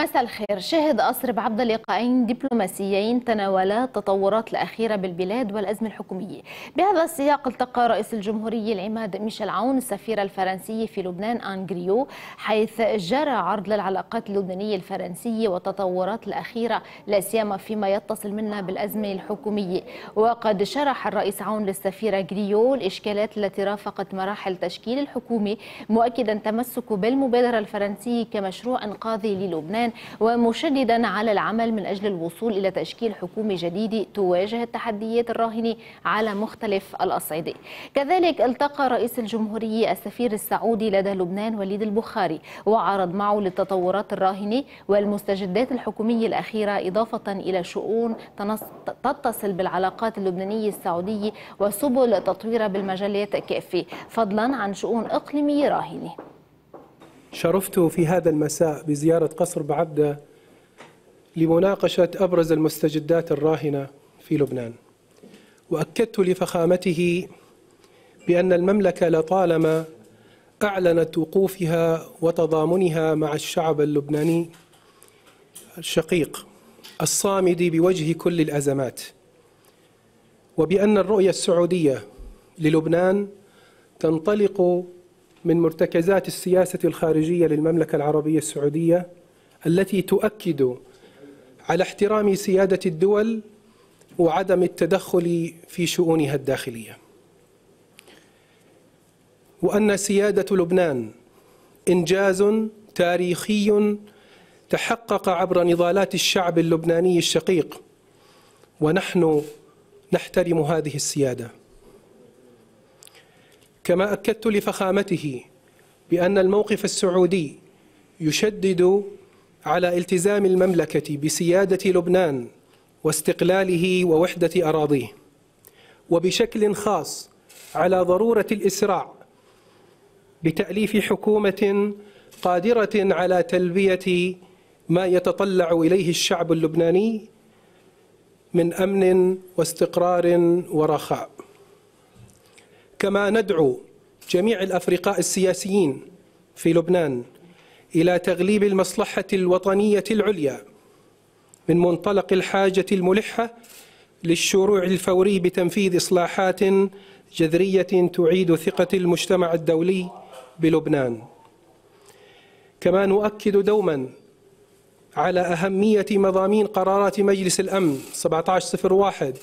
مساء الخير شهد قصر بعبد لقاءين دبلوماسيين تناولا التطورات الأخيرة بالبلاد والأزمة الحكومية بهذا السياق التقى رئيس الجمهورية العماد ميشيل عون السفيرة الفرنسية في لبنان أنغريو حيث جرى عرض للعلاقات اللبنانية الفرنسية والتطورات الأخيرة لا سيما فيما يتصل منها بالأزمة الحكومية وقد شرح الرئيس عون للسفيرة غريو الإشكالات التي رافقت مراحل تشكيل الحكومة مؤكدا تمسكه بالمبادرة الفرنسية كمشروع إنقاذي للبنان ومشددا على العمل من أجل الوصول إلى تشكيل حكومة جديدة تواجه التحديات الراهنة على مختلف الأصعدة كذلك التقى رئيس الجمهورية السفير السعودي لدى لبنان وليد البخاري وعرض معه للتطورات الراهنة والمستجدات الحكومية الأخيرة إضافة إلى شؤون تتصل بالعلاقات اللبنانية السعودية وسبل تطويرها بالمجالات كافة فضلا عن شؤون إقليمية راهنة شرفت في هذا المساء بزيارة قصر بعبدة لمناقشة أبرز المستجدات الراهنة في لبنان وأكدت لفخامته بأن المملكة لطالما أعلنت وقوفها وتضامنها مع الشعب اللبناني الشقيق الصامد بوجه كل الأزمات وبأن الرؤية السعودية للبنان تنطلق من مرتكزات السياسة الخارجية للمملكة العربية السعودية التي تؤكد على احترام سيادة الدول وعدم التدخل في شؤونها الداخلية وأن سيادة لبنان إنجاز تاريخي تحقق عبر نضالات الشعب اللبناني الشقيق ونحن نحترم هذه السياده كما أكدت لفخامته بأن الموقف السعودي يشدد على التزام المملكة بسيادة لبنان واستقلاله ووحدة أراضيه وبشكل خاص على ضرورة الإسراع بتأليف حكومة قادرة على تلبية ما يتطلع إليه الشعب اللبناني من أمن واستقرار ورخاء كما ندعو جميع الأفرقاء السياسيين في لبنان إلى تغليب المصلحة الوطنية العليا من منطلق الحاجة الملحة للشروع الفوري بتنفيذ إصلاحات جذرية تعيد ثقة المجتمع الدولي بلبنان كما نؤكد دوما على أهمية مضامين قرارات مجلس الأمن 1701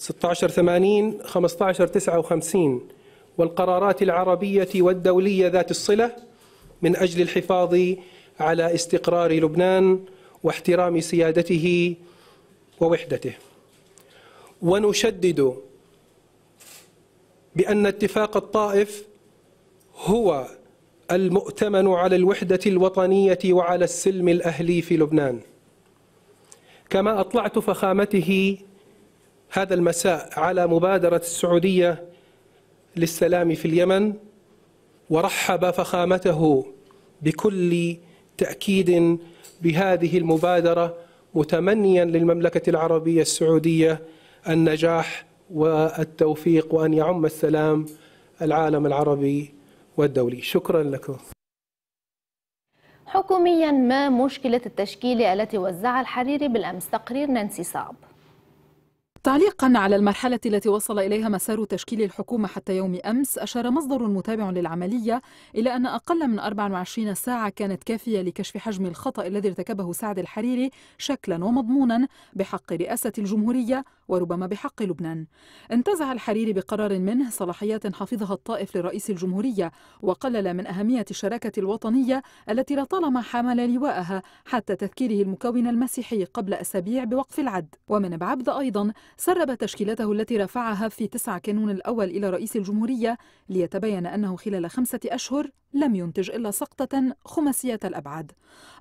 1680 1559 والقرارات العربية والدولية ذات الصلة من أجل الحفاظ على استقرار لبنان واحترام سيادته ووحدته ونشدد بأن اتفاق الطائف هو المؤتمن على الوحدة الوطنية وعلى السلم الأهلي في لبنان كما أطلعت فخامته هذا المساء على مبادرة السعودية للسلام في اليمن ورحب فخامته بكل تأكيد بهذه المبادرة متمنيا للمملكة العربية السعودية النجاح والتوفيق وأن يعم السلام العالم العربي والدولي شكرا لكم حكوميا ما مشكلة التشكيلة التي وزعها الحريري بالأمس تقرير نانسي صعب تعليقا على المرحلة التي وصل إليها مسار تشكيل الحكومة حتى يوم أمس أشار مصدر متابع للعملية إلى أن أقل من 24 ساعة كانت كافية لكشف حجم الخطأ الذي ارتكبه سعد الحريري شكلا ومضمونا بحق رئاسة الجمهورية وربما بحق لبنان انتزع الحريري بقرار منه صلاحيات حفظها الطائف لرئيس الجمهورية وقلل من أهمية الشراكة الوطنية التي لطالما حمل لواءها حتى تذكيره المكون المسيحي قبل أسابيع بوقف العد ومن بعبد أيضا سرب تشكيلته التي رفعها في 9 كانون الأول إلى رئيس الجمهورية ليتبين أنه خلال خمسة أشهر لم ينتج إلا سقطة خماسية الأبعاد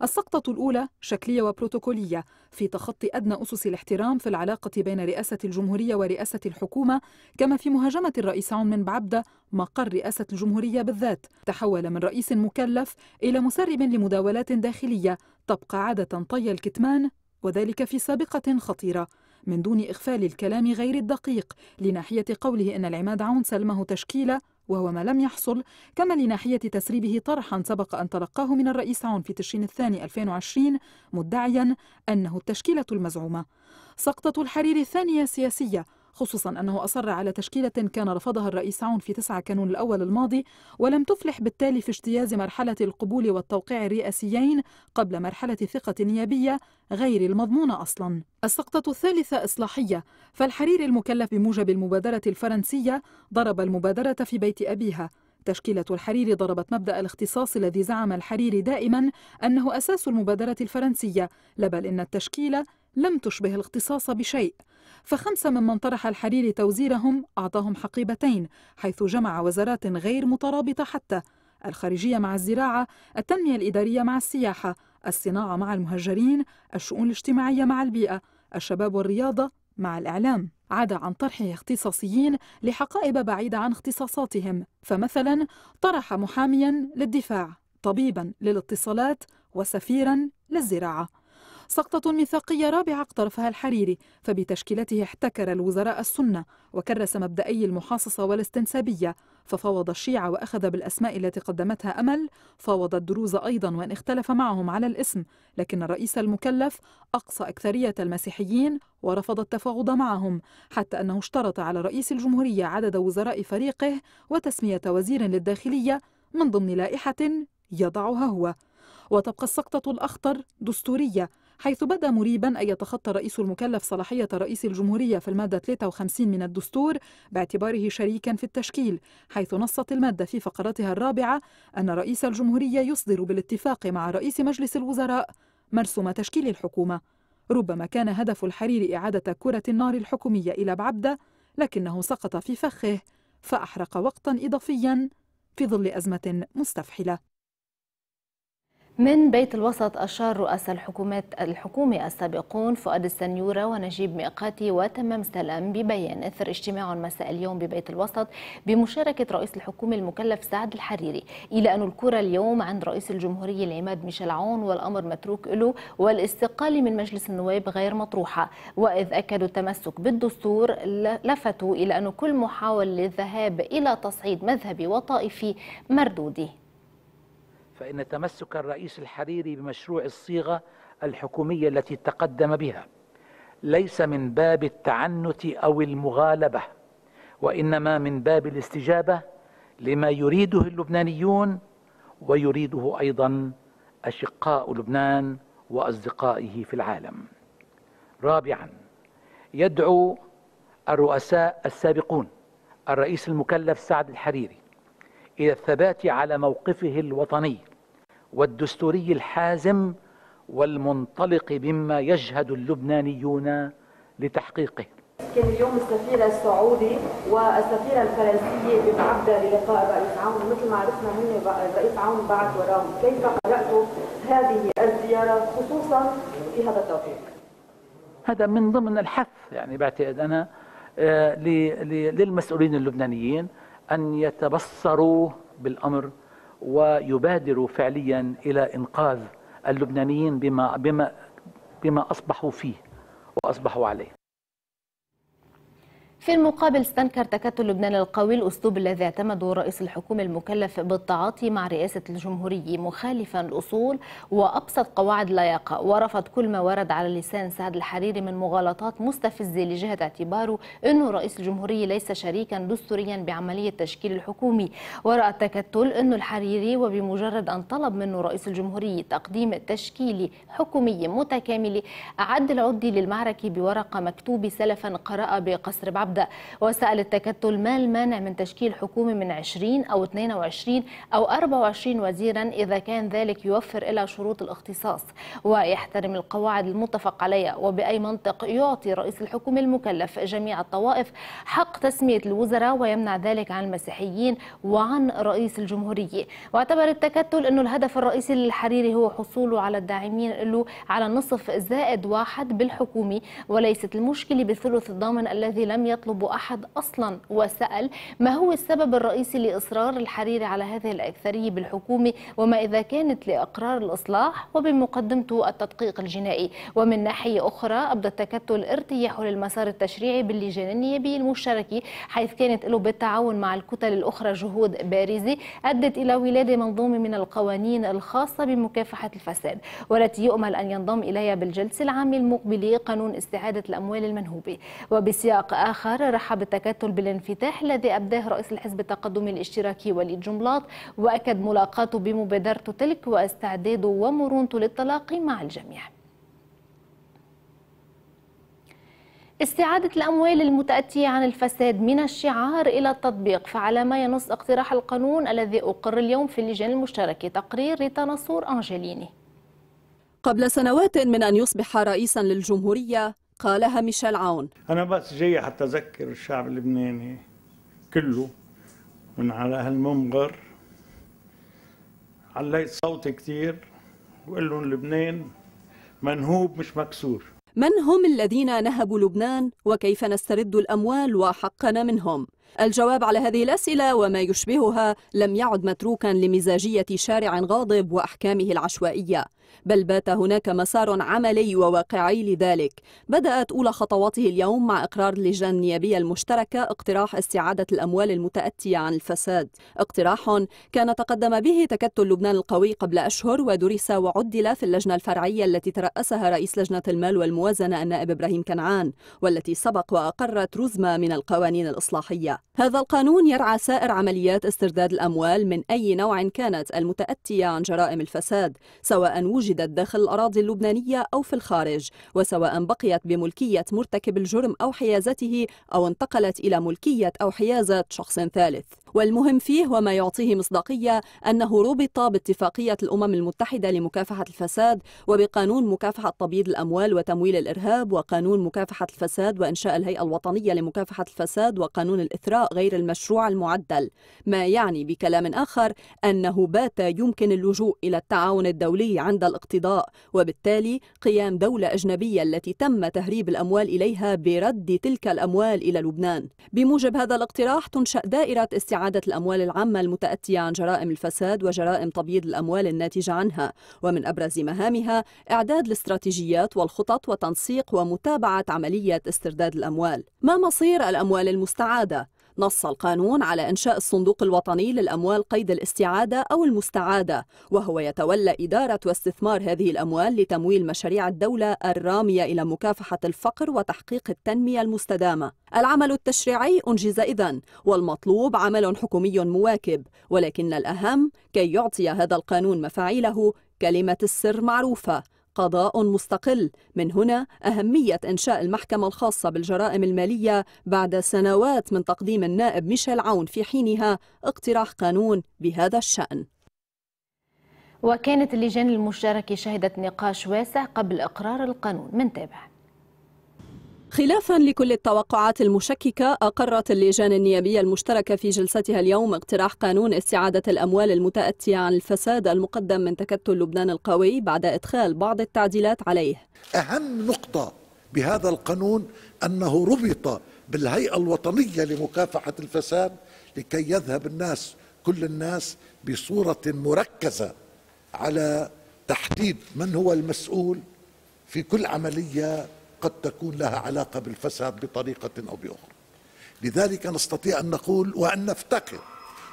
السقطة الأولى شكلية وبروتوكولية في تخطي أدنى أسس الاحترام في العلاقة بين رئاسة الجمهورية ورئاسة الحكومة كما في مهاجمة الرئيس عون من بعبدة مقر رئاسة الجمهورية بالذات تحول من رئيس مكلف إلى مسرب لمداولات داخلية تبقى عادة طي الكتمان وذلك في سابقة خطيرة من دون إغفال الكلام غير الدقيق لناحية قوله أن العماد عون سلمه تشكيلة وهو ما لم يحصل كما لناحية تسريبه طرحا سبق أن تلقاه من الرئيس عون في تشرين الثاني 2020 مدعيا أنه التشكيلة المزعومة سقطة الحرير الثانية سياسية خصوصا أنه أصر على تشكيلة كان رفضها الرئيس عون في 9 كانون الأول الماضي ولم تفلح بالتالي في اجتياز مرحلة القبول والتوقيع الرئاسيين قبل مرحلة الثقة النيابية غير المضمونة أصلا السقطة الثالثة إصلاحية فالحريري المكلف بموجب المبادرة الفرنسية ضرب المبادرة في بيت أبيها تشكيلة الحريري ضربت مبدأ الاختصاص الذي زعم الحريري دائما أنه أساس المبادرة الفرنسية لا بل إن التشكيلة لم تشبه الاختصاص بشيء فخمسة ممن طرح الحريري توزيرهم أعطاهم حقيبتين حيث جمع وزارات غير مترابطة حتى الخارجية مع الزراعة التنمية الإدارية مع السياحة الصناعة مع المهجرين الشؤون الاجتماعية مع البيئة الشباب والرياضة مع الإعلام عدا عن طرحه اختصاصيين لحقائب بعيدة عن اختصاصاتهم فمثلا طرح محاميا للدفاع طبيبا للاتصالات وسفيرا للزراعه سقطة ميثاقية رابعة اقترفها الحريري فبتشكيلته احتكر الوزراء السنة وكرس مبدئي المحاصصة والاستنسابية ففاوض الشيعة وأخذ بالأسماء التي قدمتها أمل فاوض الدروز أيضا وإن اختلف معهم على الاسم لكن الرئيس المكلف أقصى أكثرية المسيحيين ورفض التفاوض معهم حتى أنه اشترط على رئيس الجمهورية عدد وزراء فريقه وتسمية وزير للداخلية من ضمن لائحة يضعها هو وتبقى السقطة الأخطر دستورية حيث بدا مريبا أن يتخطى الرئيس المكلف صلاحية رئيس الجمهورية في المادة 53 من الدستور باعتباره شريكا في التشكيل حيث نصت المادة في فقرتها الرابعة أن رئيس الجمهورية يصدر بالاتفاق مع رئيس مجلس الوزراء مرسوم تشكيل الحكومة ربما كان هدف الحرير إعادة كرة النار الحكومية إلى بعبدة لكنه سقط في فخه فأحرق وقتا إضافيا في ظل أزمة مستفحلة من بيت الوسط أشار رؤساء الحكومات الحكومة السابقون فؤاد السنيورة ونجيب ميقاتي وتمام سلام ببيان أثر اجتماع مساء اليوم ببيت الوسط بمشاركة رئيس الحكومة المكلف سعد الحريري إلى أن الكرة اليوم عند رئيس الجمهورية العماد ميشيل عون والأمر متروك له والاستقالة من مجلس النواب غير مطروحة وإذ أكدوا التمسك بالدستور لفتوا إلى أن كل محاولة للذهاب إلى تصعيد مذهبي وطائفي مردودة فإن تمسك الرئيس الحريري بمشروع الصيغة الحكومية التي تقدم بها ليس من باب التعنت أو المغالبة وإنما من باب الاستجابة لما يريده اللبنانيون ويريده أيضا أشقاء لبنان وأصدقائه في العالم رابعا يدعو الرؤساء السابقون الرئيس المكلف سعد الحريري إلى الثبات على موقفه الوطني والدستوري الحازم والمنطلق مما يجهد اللبنانيون لتحقيقه كان اليوم السفير السعودي والسفيرة الفرنسية بتعبد للقاء الرئيس عون مثل ما عرفنا هن الرئيس عون بعد وراهم كيف قرأت هذه الزيارة خصوصا في هذا التوقيت هذا من ضمن الحث يعني بعتقد أنا آه، للمسؤولين اللبنانيين أن يتبصروا بالأمر ويبادر فعليا إلى إنقاذ اللبنانيين بما, بما, بما أصبحوا فيه وأصبحوا عليه في المقابل استنكر تكتل لبنان القوي الأسلوب الذي اعتمده رئيس الحكومة المكلف بالتعاطي مع رئاسة الجمهورية مخالفا الأصول وأبسط قواعد اللياقة ورفض كل ما ورد على لسان سعد الحريري من مغالطات مستفزة لجهة اعتباره أنه رئيس الجمهورية ليس شريكا دستوريا بعملية تشكيل الحكومي ورأى التكتل أنه الحريري وبمجرد أن طلب منه رئيس الجمهورية تقديم تشكيل حكومية متكاملة أعد العدي للمعركة بورقة مكتوبة سلفا قرأ بقصر بعبع العبد وسأل التكتل ما المانع من تشكيل حكومة من 20 أو 22 أو 24 وزيرا إذا كان ذلك يوفر إلى شروط الاختصاص ويحترم القواعد المتفق عليها وبأي منطق يعطي رئيس الحكومة المكلف جميع الطوائف حق تسمية الوزراء ويمنع ذلك عن المسيحيين وعن رئيس الجمهورية واعتبر التكتل أنه الهدف الرئيسي للحريري هو حصوله على الداعمين له على نصف زائد واحد بالحكومة وليست المشكلة بثلث الضامن الذي لم يطلع يطلب أحد أصلا وسأل ما هو السبب الرئيسي لإصرار الحريري على هذه الأكثرية بالحكومة وما إذا كانت لإقرار الإصلاح وبمقدمته التدقيق الجنائي ومن ناحية أخرى أبدى التكتل ارتياحه للمسار التشريعي باللجان النيابية المشتركة حيث كانت له بالتعاون مع الكتل الأخرى جهود بارزة أدت إلى ولادة منظومة من القوانين الخاصة بمكافحة الفساد والتي يؤمل أن ينضم إليها بالجلسة العامة المقبلة قانون استعادة الأموال المنهوبة وبسياق آخر آخر رحب التكتل بالانفتاح الذي أبداه رئيس الحزب التقدمي الاشتراكي وليد جملاط وأكد ملاقاته بمبادرته تلك واستعداده ومرونته للتلاقي مع الجميع استعادة الأموال المتأتية عن الفساد من الشعار إلى التطبيق فعلى ما ينص اقتراح القانون الذي أقر اليوم في اللجان المشتركة تقرير ريتا نصور أنجليني قبل سنوات من أن يصبح رئيسا للجمهورية قالها ميشيل عون أنا بس جاي حتى أذكر الشعب اللبناني كله من على هالمنبر عليت صوتي كثير وقال لهم لبنان منهوب مش مكسور من هم الذين نهبوا لبنان وكيف نسترد الأموال وحقنا منهم؟ الجواب على هذه الأسئلة وما يشبهها لم يعد متروكا لمزاجية شارع غاضب وأحكامه العشوائية بل بات هناك مسار عملي وواقعي لذلك بدأت أولى خطواته اليوم مع إقرار اللجان النيابية المشتركة اقتراح استعادة الأموال المتأتية عن الفساد اقتراح كان تقدم به تكتل لبنان القوي قبل أشهر ودرس وعدل في اللجنة الفرعية التي ترأسها رئيس لجنة المال والموازنة النائب إبراهيم كنعان والتي سبق وأقرت رزمة من القوانين الإصلاحية هذا القانون يرعى سائر عمليات استرداد الأموال من أي نوع كانت المتأتية عن جرائم الفساد سواء وجدت داخل الأراضي اللبنانية أو في الخارج وسواء بقيت بملكية مرتكب الجرم أو حيازته أو انتقلت إلى ملكية أو حيازة شخص ثالث والمهم فيه وما يعطيه مصداقية أنه ربط باتفاقية الأمم المتحدة لمكافحة الفساد وبقانون مكافحة تبييض الأموال وتمويل الإرهاب وقانون مكافحة الفساد وإنشاء الهيئة الوطنية لمكافحة الفساد وقانون الإثراء الإثراء غير المشروع المعدل ما يعني بكلام آخر أنه بات يمكن اللجوء إلى التعاون الدولي عند الاقتضاء وبالتالي قيام دولة أجنبية التي تم تهريب الأموال إليها برد تلك الأموال إلى لبنان بموجب هذا الاقتراح تنشأ دائرة استعادة الأموال العامة المتأتية عن جرائم الفساد وجرائم تبييض الأموال الناتجة عنها ومن أبرز مهامها إعداد الاستراتيجيات والخطط وتنسيق ومتابعة عملية استرداد الأموال ما مصير الأموال المستعادة؟ نص القانون على إنشاء الصندوق الوطني للأموال قيد الاستعادة أو المستعادة وهو يتولى إدارة واستثمار هذه الأموال لتمويل مشاريع الدولة الرامية إلى مكافحة الفقر وتحقيق التنمية المستدامة العمل التشريعي أنجز إذن والمطلوب عمل حكومي مواكب ولكن الأهم كي يعطي هذا القانون مفاعيله كلمة السر معروفة قضاء مستقل من هنا أهمية إنشاء المحكمة الخاصة بالجرائم المالية بعد سنوات من تقديم النائب ميشيل عون في حينها اقتراح قانون بهذا الشأن وكانت اللجان المشتركة شهدت نقاش واسع قبل إقرار القانون من تابع خلافا لكل التوقعات المشككة أقرت اللجان النيابية المشتركة في جلستها اليوم اقتراح قانون استعادة الأموال المتأتية عن الفساد المقدم من تكتل لبنان القوي بعد إدخال بعض التعديلات عليه أهم نقطة بهذا القانون أنه ربط بالهيئة الوطنية لمكافحة الفساد لكي يذهب الناس كل الناس بصورة مركزة على تحديد من هو المسؤول في كل عملية قد تكون لها علاقة بالفساد بطريقة أو بأخرى لذلك نستطيع أن نقول وأن نفتقر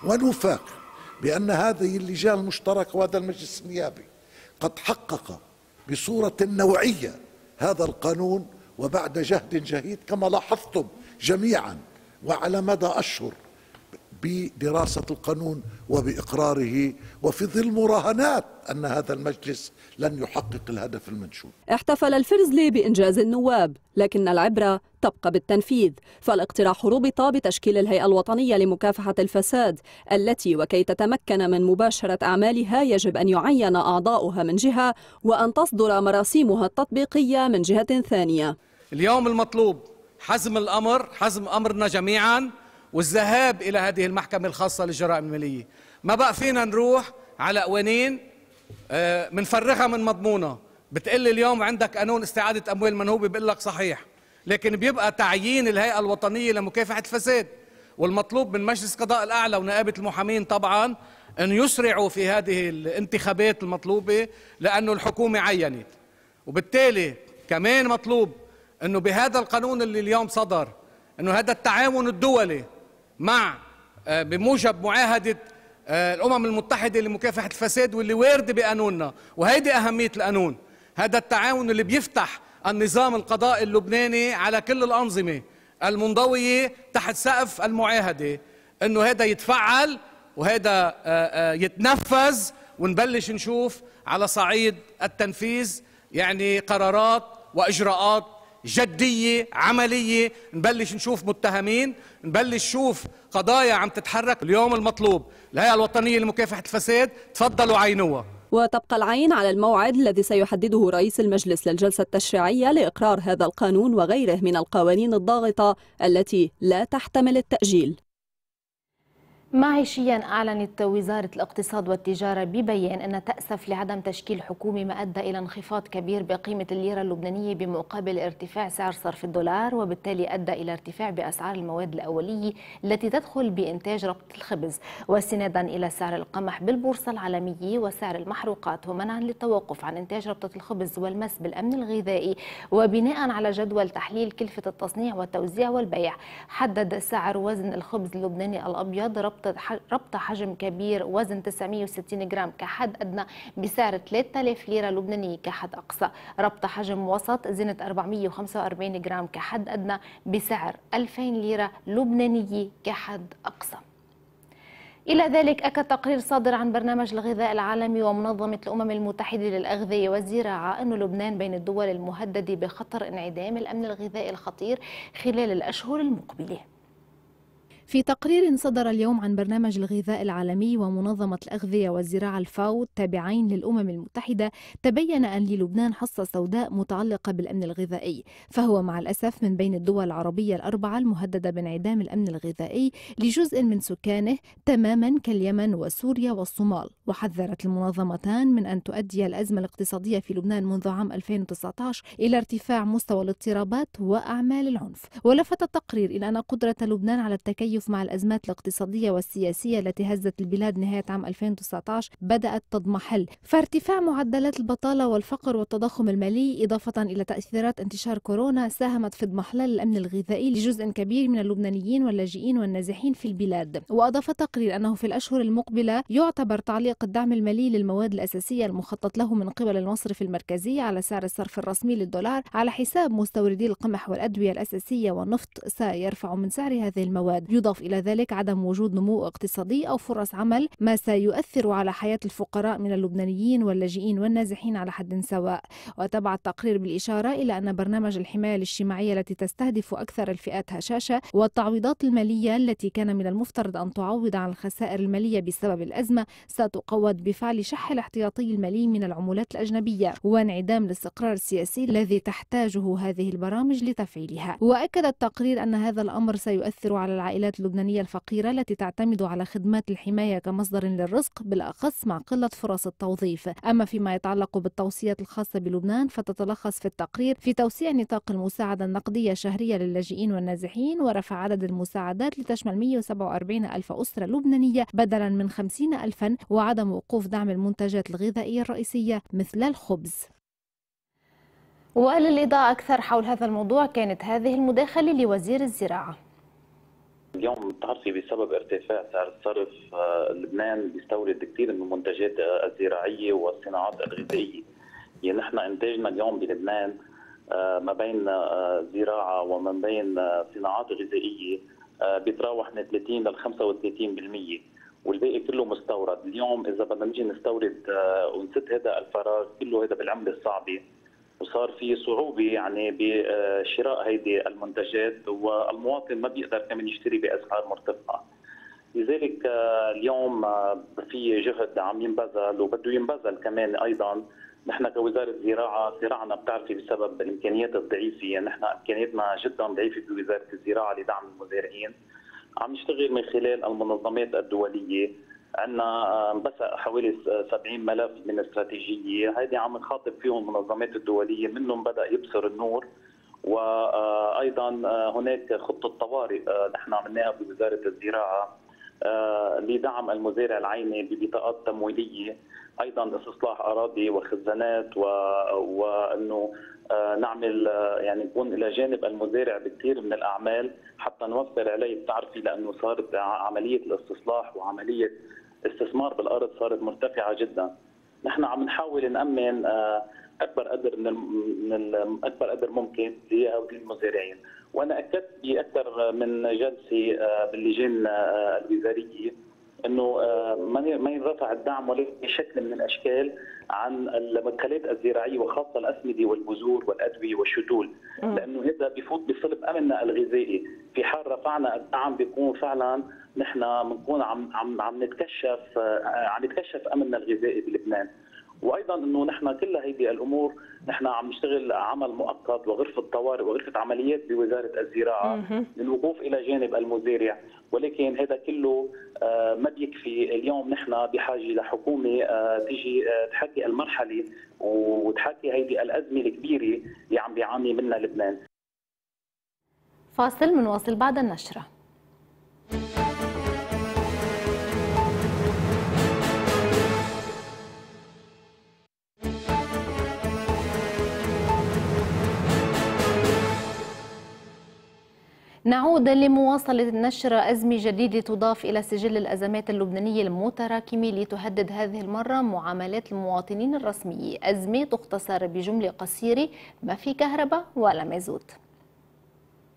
ونفاخر بأن هذه اللجان المشتركة وهذا المجلس النيابي قد حقق بصورة نوعية هذا القانون وبعد جهد جهيد كما لاحظتم جميعا وعلى مدى أشهر بدراسة القانون وبإقراره وفي ظل مراهنات أن هذا المجلس لن يحقق الهدف المنشود احتفل الفرزلي بإنجاز النواب لكن العبرة تبقى بالتنفيذ فالاقتراح ربط بتشكيل الهيئة الوطنية لمكافحة الفساد التي وكي تتمكن من مباشرة أعمالها يجب أن يعين أعضاؤها من جهة وأن تصدر مراسيمها التطبيقية من جهة ثانية اليوم المطلوب حزم الأمر حزم أمرنا جميعاً والذهاب إلى هذه المحكمة الخاصة للجرائم المالية ما بقى فينا نروح على قوانين آه، منفرغها من مضمونها بتقل اليوم عندك قانون استعادة أموال منهوبة بقول لك صحيح لكن بيبقى تعيين الهيئة الوطنية لمكافحة الفساد والمطلوب من مجلس قضاء الأعلى ونقابه المحامين طبعا أن يسرعوا في هذه الانتخابات المطلوبة لأنه الحكومة عينت وبالتالي كمان مطلوب أنه بهذا القانون اللي اليوم صدر أنه هذا التعاون الدولي مع آه، بموجب معاهده آه، الامم المتحده لمكافحه الفساد واللي وارد بقانوننا وهيدي اهميه القانون هذا التعاون اللي بيفتح النظام القضائي اللبناني على كل الانظمه المنضويه تحت سقف المعاهده انه هذا يتفعل وهذا آه، يتنفذ ونبلش نشوف على صعيد التنفيذ يعني قرارات واجراءات جدية عملية نبلش نشوف متهمين نبلش نشوف قضايا عم تتحرك اليوم المطلوب الهيئة الوطنية لمكافحة الفساد تفضلوا عينوها وتبقى العين على الموعد الذي سيحدده رئيس المجلس للجلسة التشريعية لإقرار هذا القانون وغيره من القوانين الضاغطة التي لا تحتمل التأجيل معيشيا أعلنت وزارة الاقتصاد والتجارة ببيان أن تأسف لعدم تشكيل حكومه ما أدى إلى انخفاض كبير بقيمة الليرة اللبنانية بمقابل ارتفاع سعر صرف الدولار وبالتالي أدى إلى ارتفاع بأسعار المواد الأولية التي تدخل بإنتاج ربط الخبز واستنادا إلى سعر القمح بالبورصة العالمية وسعر المحروقات ومنعا للتوقف عن إنتاج ربطة الخبز والمس بالأمن الغذائي وبناء على جدول تحليل كلفة التصنيع والتوزيع والبيع حدد سعر وزن الخبز اللبناني الأبيض ربط ربط حجم كبير وزن 960 جرام كحد أدنى بسعر 3000 ليرة لبنانية كحد أقصى ربط حجم وسط زنة 445 جرام كحد أدنى بسعر 2000 ليرة لبنانية كحد أقصى إلى ذلك أكد تقرير صادر عن برنامج الغذاء العالمي ومنظمة الأمم المتحدة للأغذية والزراعة أن لبنان بين الدول المهددة بخطر انعدام الأمن الغذائي الخطير خلال الأشهر المقبلة في تقرير صدر اليوم عن برنامج الغذاء العالمي ومنظمة الأغذية والزراعة الفاو التابعين للأمم المتحدة تبين أن للبنان حصة سوداء متعلقة بالأمن الغذائي فهو مع الأسف من بين الدول العربية الأربعة المهددة بانعدام الأمن الغذائي لجزء من سكانه تماما كاليمن وسوريا والصومال وحذرت المنظمتان من أن تؤدي الأزمة الاقتصادية في لبنان منذ عام 2019 إلى ارتفاع مستوى الاضطرابات وأعمال العنف ولفت التقرير إلى أن قدرة لبنان على التكيف التكيف مع الأزمات الاقتصادية والسياسية التي هزت البلاد نهاية عام 2019 بدأت تضمحل فارتفاع معدلات البطالة والفقر والتضخم المالي إضافة إلى تأثيرات انتشار كورونا ساهمت في اضمحلال الأمن الغذائي لجزء كبير من اللبنانيين واللاجئين والنازحين في البلاد وأضاف التقرير أنه في الأشهر المقبلة يعتبر تعليق الدعم المالي للمواد الأساسية المخطط له من قبل المصرف المركزي على سعر الصرف الرسمي للدولار على حساب مستوردي القمح والأدوية الأساسية والنفط سيرفع من سعر هذه المواد يضاف إلى ذلك عدم وجود نمو اقتصادي أو فرص عمل ما سيؤثر على حياة الفقراء من اللبنانيين واللاجئين والنازحين على حد سواء وتبع التقرير بالإشارة إلى أن برنامج الحماية الاجتماعية التي تستهدف أكثر الفئات هشاشة والتعويضات المالية التي كان من المفترض أن تعوض عن الخسائر المالية بسبب الأزمة ستقود بفعل شح الاحتياطي المالي من العمولات الأجنبية وانعدام الاستقرار السياسي الذي تحتاجه هذه البرامج لتفعيلها وأكد التقرير أن هذا الأمر سيؤثر على العائلات اللبنانية الفقيرة التي تعتمد على خدمات الحماية كمصدر للرزق بالأخص مع قلة فرص التوظيف أما فيما يتعلق بالتوصيات الخاصة بلبنان فتتلخص في التقرير في توسيع نطاق المساعدة النقدية الشهرية للاجئين والنازحين ورفع عدد المساعدات لتشمل 147 ألف أسرة لبنانية بدلا من 50 ألفا وعدم وقوف دعم المنتجات الغذائية الرئيسية مثل الخبز وللإضاءة أكثر حول هذا الموضوع كانت هذه المداخلة لوزير الزراعة اليوم بتعرفي بسبب ارتفاع سعر الصرف آه، لبنان بيستورد كثير من المنتجات الزراعيه والصناعات الغذائيه يعني نحن انتاجنا اليوم بلبنان آه، ما بين آه، زراعه وما بين صناعات غذائيه بيتراوح من 30 لل 35% والباقي كله مستورد اليوم اذا بدنا نجي نستورد ونسد هذا الفراغ كله هذا بالعمله الصعبه وصار في صعوبه يعني بشراء هيدي المنتجات والمواطن ما بيقدر كمان يشتري باسعار مرتفعه لذلك اليوم في جهد عم ينبذل وبده ينبذل كمان ايضا نحن كوزاره الزراعه زراعنا بتعرفي بسبب الامكانيات الضعيفه يعني نحن امكانياتنا جدا ضعيفه بوزاره الزراعه لدعم المزارعين عم نشتغل من خلال المنظمات الدوليه عندنا بس حوالي 70 ملف من استراتيجيه هذه عم نخاطب فيهم المنظمات الدوليه منهم بدا يبصر النور وايضا هناك خطه طوارئ نحن عملناها بوزاره الزراعه لدعم المزارع العيني ببطاقات تمويليه ايضا استصلاح اراضي وخزانات وانه آه، نعمل آه، يعني نكون الى جانب المزارع بكثير من الاعمال حتى نوفر عليه بتعرفي لانه صارت عمليه الاستصلاح وعمليه استثمار بالارض صارت مرتفعه جدا. نحن عم نحاول نامن آه، اكبر قدر من, من اكبر قدر ممكن لهؤلاء المزارعين، وانا اكدت باكثر من جلسه باللجان الوزاريه انه آه، ما ينرفع الدعم ولا بشكل من الاشكال عن المكلات الزراعيه وخاصه الاسمده والبذور والادويه والشتول لانه هذا بفوت بصلب امننا الغذائي في حال رفعنا الدعم بيكون فعلا نحن بنكون عم عم عم نتكشف آه، عم نتكشف امننا الغذائي بلبنان وايضا انه نحن كل هذه الامور نحن عم نشتغل عمل مؤقت وغرفه طوارئ وغرفه عمليات بوزاره الزراعه للوقوف الى جانب المزارع ولكن هذا كله آه، ما بيكفي اليوم نحن بحاجه لحكومه آه، تيجي آه، تحكي المرحله وتحكي هيدي الازمه الكبيره اللي عم بيعاني منها لبنان فاصل واصل بعد النشره نعود لمواصلة نشر أزمة جديدة تضاف إلى سجل الأزمات اللبنانية المتراكمة لتهدد هذه المرة معاملات المواطنين الرسمية أزمة تختصر بجملة قصيرة ما في كهرباء ولا مازوت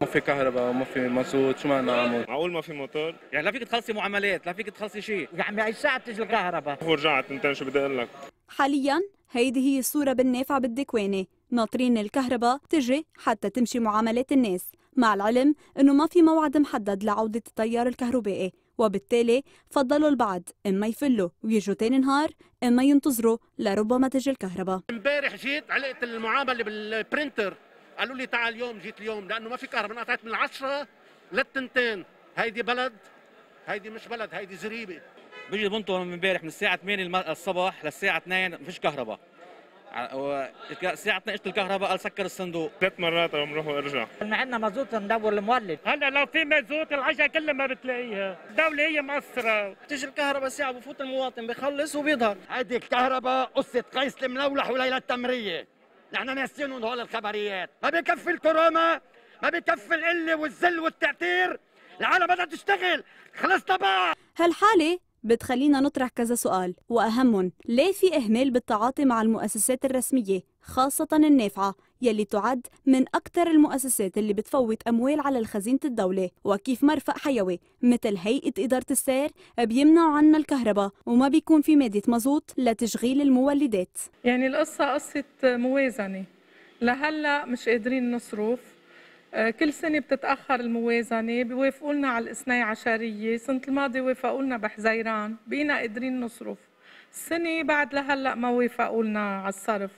ما في كهرباء وما في مازوت شو ما نعمل معقول ما في موتور يعني لا فيك تخلصي معاملات لا فيك تخلصي شيء يعني أي ساعة بتجي الكهرباء ورجعت انت شو بدي اقول لك حاليا هيدي هي الصوره بالنافعه بالدكوانه ناطرين الكهرباء تجي حتى تمشي معاملات الناس مع العلم أنه ما في موعد محدد لعودة التيار الكهربائي وبالتالي فضلوا البعض إما يفلوا ويجوا تاني نهار إما ينتظروا لربما تجي الكهرباء امبارح جيت علقت المعاملة بالبرنتر قالوا لي تعال اليوم جيت اليوم لأنه ما في كهرباء انقطعت من العشرة للتنتين هيدي بلد هيدي مش بلد هيدي زريبه بيجي بنطهم امبارح من, من الساعه 8 الصبح للساعه 2 مفيش كهرباء هو الساعه 12 الكهرباء قال سكر الصندوق ثلاث مرات عم نروح وارجع ما عندنا مازوت ندور المولد هلا لو في مازوت العجله كلها ما بتلاقيها الدوله هي مقصره بتجي الكهرباء ساعه بفوت المواطن بخلص وبيظهر هيدي الكهرباء قصه قيس الملوح وليلى التمريه نحن ناسين هول الخبريات ما بكفي الكورونا ما بكفي القله والذل والتعتير العالم بدها تشتغل خلصنا بقى هالحاله بتخلينا نطرح كذا سؤال وأهم ليه في إهمال بالتعاطي مع المؤسسات الرسمية خاصة النافعة يلي تعد من أكثر المؤسسات اللي بتفوت أموال على خزينة الدولة وكيف مرفق حيوي مثل هيئة إدارة السير بيمنعوا عنا الكهرباء وما بيكون في مادة مزوط لتشغيل المولدات يعني القصة قصة موازنة لهلا مش قادرين نصرف آه، كل سنة بتتأخر الموازنة بيوافقوا لنا على الاثني عشرية سنة الماضي وافقوا لنا بحزيران بقينا قادرين نصرف السنة بعد لهلأ ما وافقوا لنا على الصرف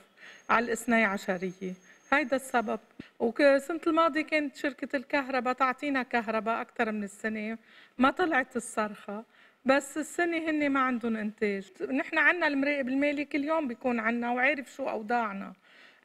على الاثني عشرية هيدا السبب وسنة الماضي كانت شركة الكهرباء تعطينا كهرباء أكثر من السنة ما طلعت الصرخة بس السنة هن ما عندهم إنتاج نحن عنا المراقب المالي كل يوم بيكون عنا وعارف شو أوضاعنا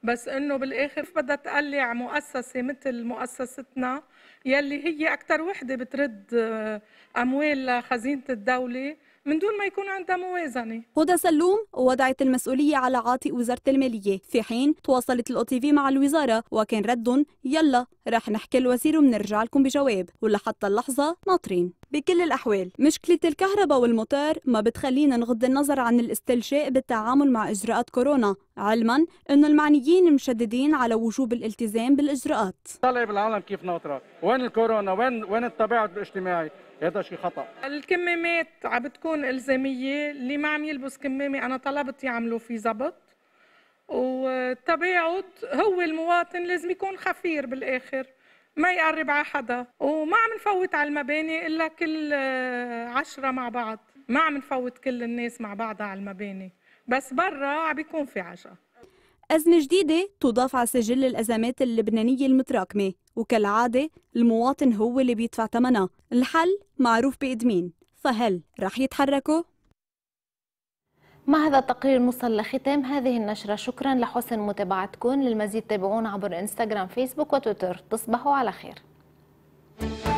بس انه بالاخر بدها تقلع مؤسسه مثل مؤسستنا يلي هي اكثر وحده بترد آه، اموال لخزينه الدوله من دون ما يكون عندها موازنة هدى سلوم وضعت المسؤولية على عاتق وزارة المالية في حين تواصلت الأو تي في مع الوزارة وكان رد يلا رح نحكي الوزير وبنرجع لكم بجواب ولحتى اللحظة ناطرين بكل الأحوال مشكلة الكهرباء والمطار ما بتخلينا نغض النظر عن الاستلشاء بالتعامل مع إجراءات كورونا علما أنه المعنيين مشددين على وجوب الالتزام بالإجراءات طالع بالعالم كيف ناطرة وين الكورونا وين وين التباعد الاجتماعي هذا شيء خطا الكمامات عم بتكون الزاميه اللي ما عم يلبس كمامه انا طلبت يعملوا في ظبط والتباعد هو المواطن لازم يكون خفير بالاخر ما يقرب على حدا وما عم نفوت على المباني الا كل آه، عشرة مع بعض ما عم نفوت كل الناس مع بعضها على المباني بس برا عم بيكون في عشاء أزمة جديدة تضاف على سجل الأزمات اللبنانية المتراكمة وكالعادة المواطن هو اللي بيدفع ثمنها الحل معروف بإدمين فهل رح يتحركوا؟ مع هذا التقرير نوصل لختام هذه النشرة شكرا لحسن متابعتكم للمزيد تابعونا عبر انستغرام فيسبوك وتويتر تصبحوا على خير you